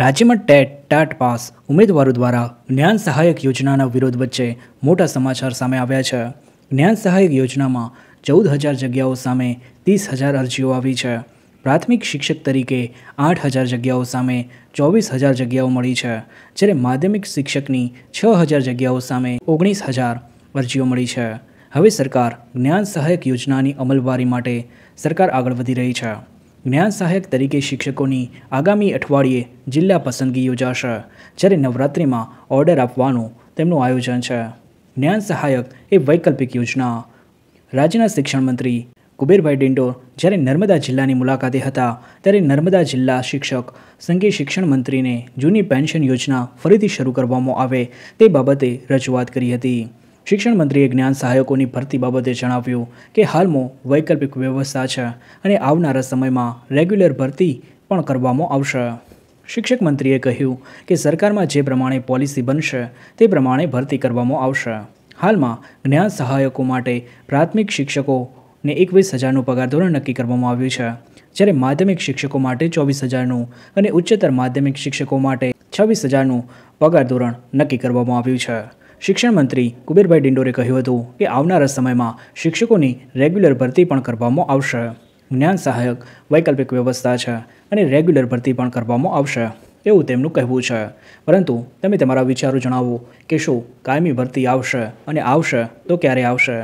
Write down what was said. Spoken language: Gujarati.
રાજ્યમાં ટેટ ટાટ પાસ ઉમેદવારો દ્વારા જ્ઞાન સહાયક યોજનાના વિરોધ વચ્ચે મોટા સમાચાર સામે આવ્યા છે જ્ઞાન સહાયક યોજનામાં ચૌદ હજાર જગ્યાઓ સામે ત્રીસ હજાર અરજીઓ આવી છે પ્રાથમિક શિક્ષક તરીકે આઠ હજાર જગ્યાઓ સામે ચોવીસ હજાર જગ્યાઓ મળી છે જ્યારે માધ્યમિક શિક્ષકની છ હજાર જગ્યાઓ સામે ઓગણીસ હજાર અરજીઓ મળી છે હવે સરકાર જ્ઞાન સહાયક યોજનાની અમલવારી માટે સરકાર આગળ વધી રહી છે જ્ઞાન સહાયક તરીકે શિક્ષકોની આગામી અઠવાડિયે જિલ્લા પસંદગી યોજાશે જ્યારે નવરાત્રિમાં ઓર્ડર આપવાનું તેમનું આયોજન છે જ્ઞાન સહાયક એ વૈકલ્પિક યોજના રાજ્યના શિક્ષણ મંત્રી કુબેરભાઈ ડિંડોર જ્યારે નર્મદા જિલ્લાની મુલાકાતે હતા ત્યારે નર્મદા જિલ્લા શિક્ષક સંઘે શિક્ષણ મંત્રીને જૂની પેન્શન યોજના ફરીથી શરૂ કરવામાં આવે તે બાબતે રજૂઆત કરી હતી શિક્ષણ મંત્રીએ જ્ઞાન સહાયકોની ભરતી બાબતે જણાવ્યું કે હાલમાં વૈકલ્પિક વ્યવસ્થા છે અને આવનારા સમયમાં રેગ્યુલર ભરતી પણ કરવામાં આવશે શિક્ષક મંત્રીએ કહ્યું કે સરકારમાં જે પ્રમાણે પોલિસી બનશે તે પ્રમાણે ભરતી કરવામાં આવશે હાલમાં જ્ઞાન સહાયકો માટે પ્રાથમિક શિક્ષકોને એકવીસ હજારનું પગાર ધોરણ નક્કી કરવામાં આવ્યું છે જ્યારે માધ્યમિક શિક્ષકો માટે ચોવીસ હજારનું અને ઉચ્ચતર માધ્યમિક શિક્ષકો માટે છવ્વીસ હજારનું પગાર ધોરણ નક્કી કરવામાં આવ્યું છે શિક્ષણ મંત્રી કુબેરભાઈ ડિંડોરે કહ્યું હતું કે આવનારા સમયમાં શિક્ષકોની રેગ્યુલર ભરતી પણ કરવામાં આવશે જ્ઞાન સહાયક વૈકલ્પિક વ્યવસ્થા છે અને રેગ્યુલર ભરતી પણ કરવામાં આવશે એવું તેમનું કહેવું છે પરંતુ તમે તમારા વિચારો જણાવો કે શું કાયમી ભરતી આવશે અને આવશે તો ક્યારે આવશે